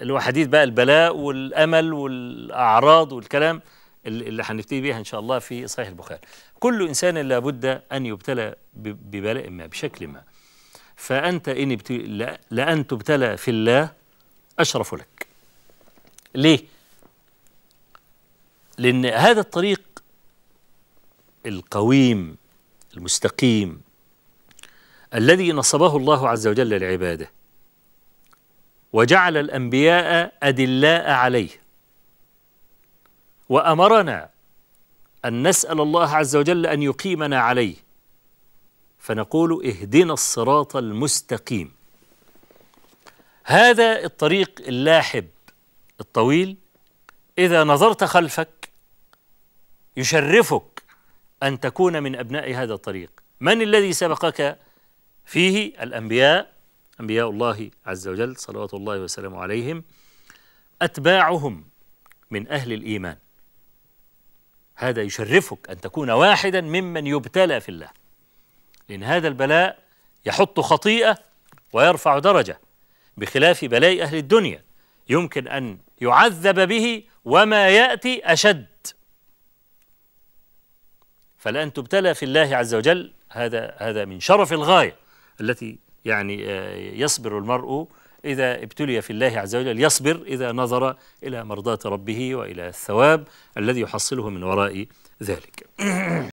الوحديد بقى البلاء والامل والاعراض والكلام اللي هنبتدي بيها ان شاء الله في صحيح البخاري كل انسان لابد ان يبتلى ببلاء ما بشكل ما فانت ان لان تبتلى في الله اشرف لك ليه لان هذا الطريق القويم المستقيم الذي نصبه الله عز وجل لعباده وجعل الأنبياء أدلاء عليه وأمرنا أن نسأل الله عز وجل أن يقيمنا عليه فنقول اهدنا الصراط المستقيم هذا الطريق اللاحب الطويل إذا نظرت خلفك يشرفك أن تكون من أبناء هذا الطريق من الذي سبقك فيه الأنبياء أنبياء الله عز وجل صلوات الله وسلامه عليهم أتباعهم من أهل الإيمان هذا يشرفك أن تكون واحدا ممن يبتلى في الله لأن هذا البلاء يحط خطيئة ويرفع درجة بخلاف بلاء أهل الدنيا يمكن أن يعذب به وما يأتي أشد فلأن تبتلى في الله عز وجل هذا هذا من شرف الغاية التي يعني آه، يصبر المرء إذا ابتلي في الله عز وجل يصبر إذا نظر إلى مرضاة ربه وإلى الثواب الذي يحصله من وراء ذلك